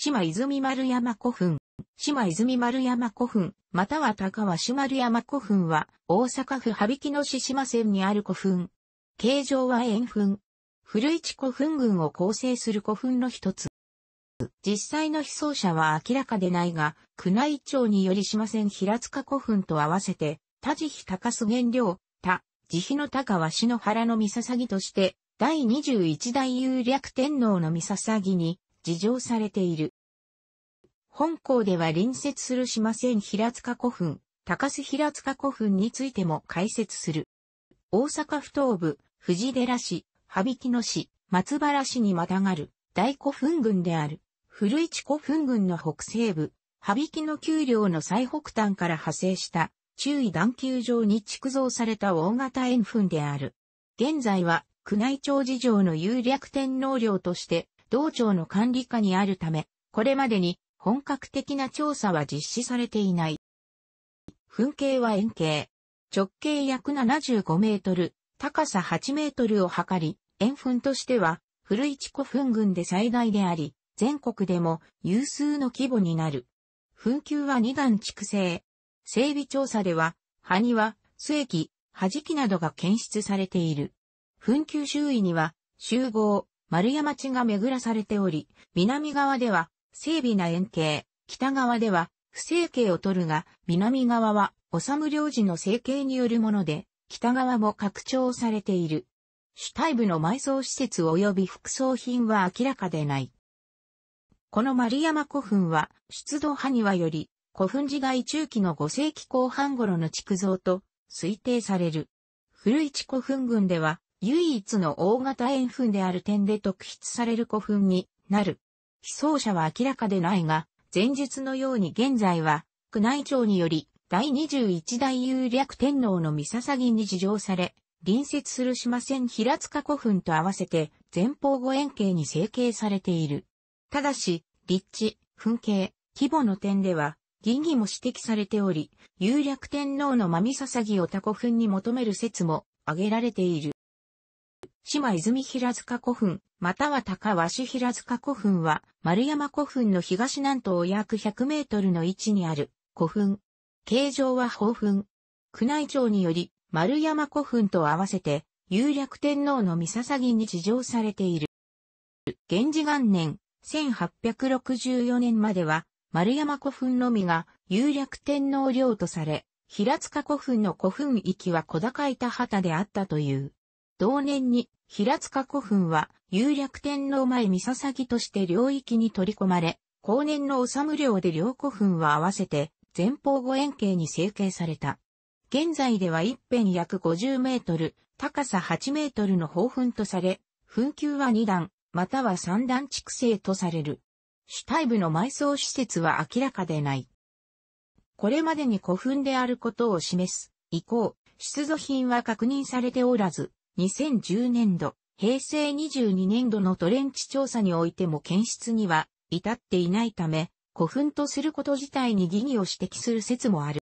島泉丸山古墳、島泉丸山古墳、または高橋丸山古墳は、大阪府羽曳野市島線にある古墳。形状は円墳。古市古墳群を構成する古墳の一つ。実際の被葬者は明らかでないが、宮内庁により島線平塚古墳と合わせて、田地比高須原料、田、慈悲の高はの原の三捧として、第21代有略天皇の三捧に、事情されている。本校では隣接する島線平塚古墳、高須平塚古墳についても解説する。大阪府東部、藤寺市、羽曳野市、松原市にまたがる大古墳群である。古市古墳群の北西部、羽曳野丘陵の最北端から派生した中位段丘上に築造された大型円墳である。現在は宮内庁事情の有略天皇陵として道庁の管理下にあるため、これまでに本格的な調査は実施されていない。噴景は円形。直径約75メートル、高さ8メートルを測り、円墳としては古市古墳群で最大であり、全国でも有数の規模になる。墳丘は2段築成。整備調査では、埴輪、末木、弾きなどが検出されている。墳丘周囲には、集合、丸山地が巡らされており、南側では整備な円形、北側では不整形を取るが、南側は修領事の整形によるもので、北側も拡張されている。主体部の埋葬施設及び副葬品は明らかでない。この丸山古墳は、出土埴輪より、古墳時代中期の5世紀後半頃の築造と推定される。古市古墳群では、唯一の大型円墳である点で特筆される古墳になる。被葬者は明らかでないが、前述のように現在は、宮内庁により、第21代有略天皇の三ぎに事情され、隣接する島線平塚古墳と合わせて、前方五円形に成形されている。ただし、立地、墳形、規模の点では、疑義も指摘されており、有略天皇の真見捧ぎを他古墳に求める説も挙げられている。島泉平塚古墳、または高鷲平塚古墳は、丸山古墳の東南東約100メートルの位置にある古墳。形状は宝墳。宮内庁により、丸山古墳と合わせて、有略天皇の三笹に地上されている。源氏元年、1864年までは、丸山古墳のみが有略天皇陵とされ、平塚古墳の古墳域は小高い田畑であったという。同年に平塚古墳は、有略天皇前三笹として領域に取り込まれ、後年の治領で両古墳は合わせて、前方五円形に成形された。現在では一辺約50メートル、高さ8メートルの宝墳とされ、墳丘は2段、または3段畜生とされる。主体部の埋葬施設は明らかでない。これまでに古墳であることを示す、以降、出土品は確認されておらず、2010年度、平成22年度のトレンチ調査においても検出には至っていないため、古墳とすること自体に疑義を指摘する説もある。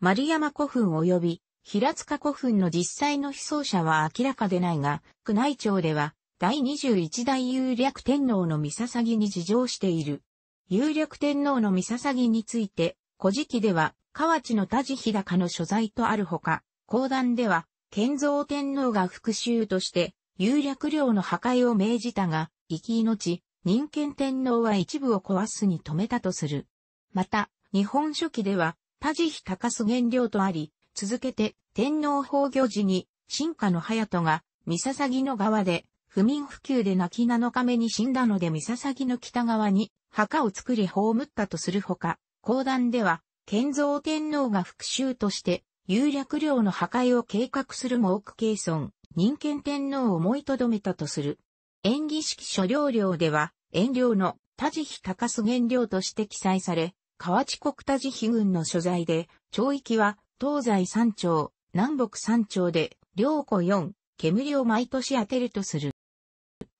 丸山古墳及び平塚古墳の実際の被葬者は明らかでないが、宮内庁では第21代有略天皇の三捧に事情している。有略天皇の三捧について、古事記では河内の田地日高の所在とあるほか、講談では建造天皇が復讐として、有略領の破壊を命じたが、生き命、人権天皇は一部を壊すに止めたとする。また、日本書紀では、パジ比高須原領とあり、続けて天皇崩御時に、進化の隼人が、三笹木の側で、不眠不休で泣き7日目に死んだので三笹木の北側に、墓を作り葬ったとするほか、講談では、建造天皇が復讐として、有略領の破壊を計画するも億慶孫、人権天皇を思いとどめたとする。演技式諸領領では、遠領の多治比高須原領として記載され、河内国多治比軍の所在で、町域は東西三町、南北三町で、領湖四、煙を毎年当てるとする。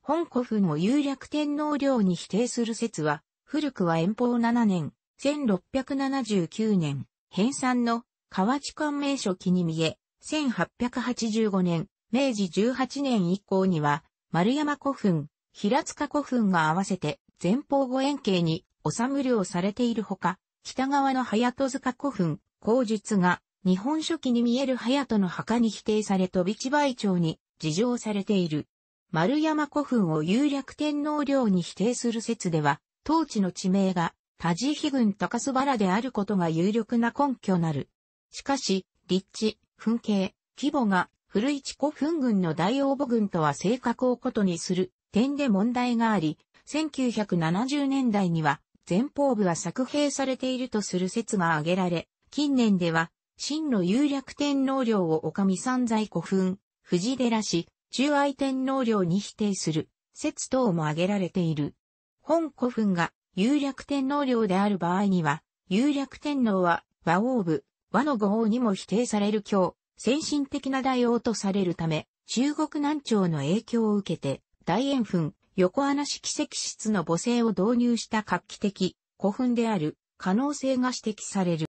本古墳を有略天皇領に否定する説は、古くは遠方7年、1679年、編纂の河内官名所記に見え、1885年、明治18年以降には、丸山古墳、平塚古墳が合わせて前方後円形に収む量されているほか、北側の早戸塚古墳、口述が、日本書紀に見える早戸の墓に否定され飛び地梅町に事情されている。丸山古墳を有略天皇陵に否定する説では、当地の地名が、田地比郡高須原であることが有力な根拠なる。しかし、立地、噴景、規模が古市古墳群の大応募群とは性格を異にする点で問題があり、1970年代には前方部は作兵されているとする説が挙げられ、近年では、真の有略天皇陵をおかみ三在古墳、藤寺市、中愛天皇陵に否定する説等も挙げられている。本古墳が有略天皇陵である場合には、有略天皇は和王部、和の語法にも否定される今日、先進的な大王とされるため、中国南朝の影響を受けて、大円墳、横穴式石室の母性を導入した画期的古墳である可能性が指摘される。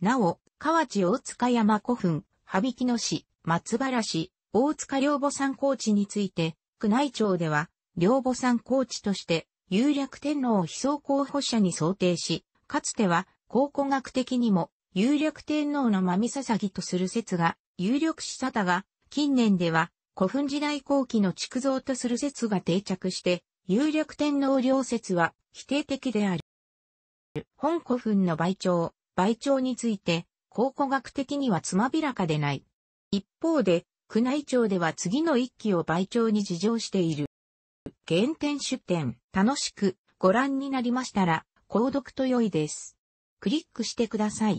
なお、河内大塚山古墳、羽曳野市、松原市、大塚両母山高地について、宮内庁では、両母山高地として、有略天皇を被葬候補者に想定し、かつては考古学的にも有力天皇のまみささぎとする説が、有力しさだが、近年では、古墳時代後期の築造とする説が定着して、有力天皇両説は否定的である。本古墳の倍長、倍長について、考古学的にはつまびらかでない。一方で、宮内庁では次の一期を倍長に事情している。原点出展、楽しくご覧になりましたら、購読と良いです。クリックしてください。